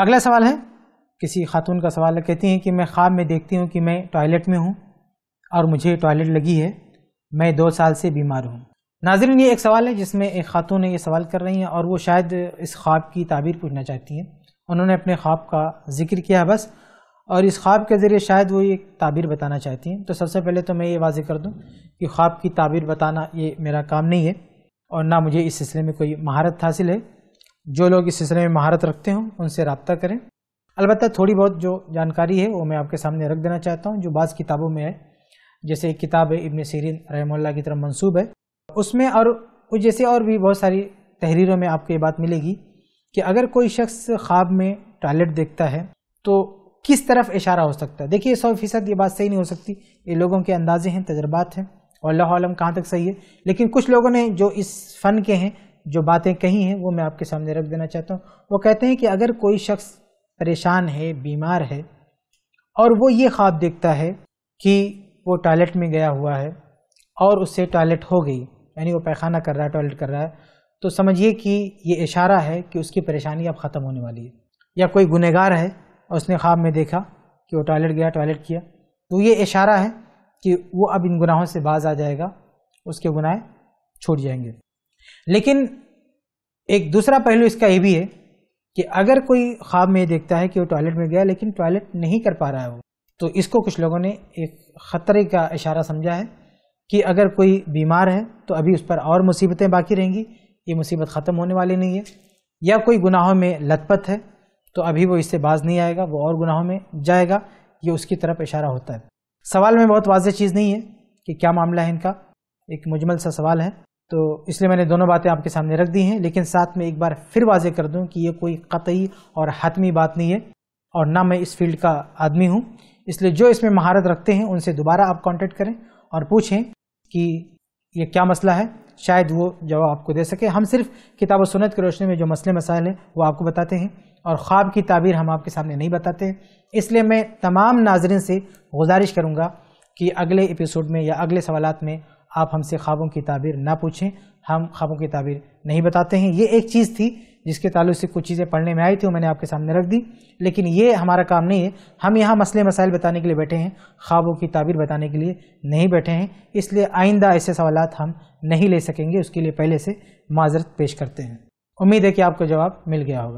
अगला सवाल है किसी खातून का सवाल कहती हैं कि मैं ख्वाब में देखती हूँ कि मैं टॉयलेट में हूँ और मुझे टॉयलेट लगी है मैं दो साल से बीमार हूँ नाजरन ये एक सवाल है जिसमें एक खातून ये सवाल कर रही हैं और वो शायद इस ख्वाब की ताबीर पूछना चाहती हैं उन्होंने अपने ख्वाब का जिक्र किया है बस और इस ख्वाब के ज़रिए शायद वो ये ताबीर बताना चाहती हैं तो सबसे पहले तो मैं ये वाजे कर दूँ कि ख्वाब की ताबीर बताना ये मेरा काम नहीं है और ना मुझे इस सिलसिले में कोई महारत हासिल है जो लोग इस सिलसिले में महारत रखते हों उनसे रबता करें अलबत्त थोड़ी बहुत जो जानकारी है वो मैं आपके सामने रख देना चाहता हूँ जो बाज़ किताबों में है जैसे एक किताब है इबन सीरीन रहमल्ला की तरफ मंसूब है उसमें और जैसे और भी बहुत सारी तहरीरों में आपको ये बात मिलेगी कि अगर कोई शख्स ख्वाब में टॉयलेट देखता है तो किस तरफ इशारा हो सकता है देखिए सौ फीसद ये बात सही नहीं हो सकती ये लोगों के अंदाजे हैं तजर्बात हैं और अल्लाह कहाँ तक सही है लेकिन कुछ लोगों ने जो इस फ़न के हैं जो बातें कही हैं वो मैं आपके सामने रख देना चाहता हूँ वो कहते हैं कि अगर कोई शख्स परेशान है बीमार है और वो ये ख्वाब देखता है कि वो टॉयलेट में गया हुआ है और उससे टॉयलेट हो गई यानी वो पैखाना कर रहा है टॉयलेट कर रहा है तो समझिए कि ये इशारा है कि उसकी परेशानी अब ख़त्म होने वाली है या कोई गुनहगार है और उसने ख्वाब में देखा कि वो टॉयलेट गया टॉयलेट किया तो ये इशारा है कि वो अब इन गुनाहों से बाज आ जाएगा उसके गुनाह छूट जाएंगे लेकिन एक दूसरा पहलू इसका ये भी है कि अगर कोई ख्वाब में देखता है कि वो टॉयलेट में गया लेकिन टॉयलेट नहीं कर पा रहा है वो तो इसको कुछ लोगों ने एक ख़तरे का इशारा समझा है कि अगर कोई बीमार है तो अभी उस पर और मुसीबतें बाकी रहेंगी ये मुसीबत ख़त्म होने वाली नहीं है या कोई गुनाहों में लतपत है तो अभी वो इससे बाज नहीं आएगा वो और गुनाहों में जाएगा ये उसकी तरफ इशारा होता है सवाल में बहुत वाज चीज़ नहीं है कि क्या मामला है इनका एक मुजमल सा सवाल है तो इसलिए मैंने दोनों बातें आपके सामने रख दी हैं लेकिन साथ में एक बार फिर वाजे कर दूं कि ये कोई कतई और हतमी बात नहीं है और ना मैं इस फील्ड का आदमी हूँ इसलिए जो इसमें महारत रखते हैं उनसे दोबारा आप कांटेक्ट करें और पूछें कि ये क्या मसला है शायद वो जवाब आपको दे सके हम सिर्फ किताब और सुनत की रोशनी में जो मसले मसाइल हैं वो आपको बताते हैं और ख्वाब की ताबीर हम आपके सामने नहीं बताते इसलिए मैं तमाम नाजरन से गुजारिश करूँगा कि अगले एपिसोड में या अगले सवालत में आप हमसे ख्वाबों की ताबीर ना पूछें हम ख्वाबों की ताबीर नहीं बताते हैं ये एक चीज़ थी जिसके ताल्लुक से कुछ चीज़ें पढ़ने में आई थी वो मैंने आपके सामने रख दी लेकिन ये हमारा काम नहीं है हम यहाँ मसले मसाइल बताने के लिए बैठे हैं ख्वाबों की ताबीर बताने के लिए नहीं बैठे हैं इसलिए आइंदा ऐसे सवाल हम नहीं ले सकेंगे उसके लिए पहले से माजरत पेश करते हैं उम्मीद है कि आपको जवाब मिल गया होगा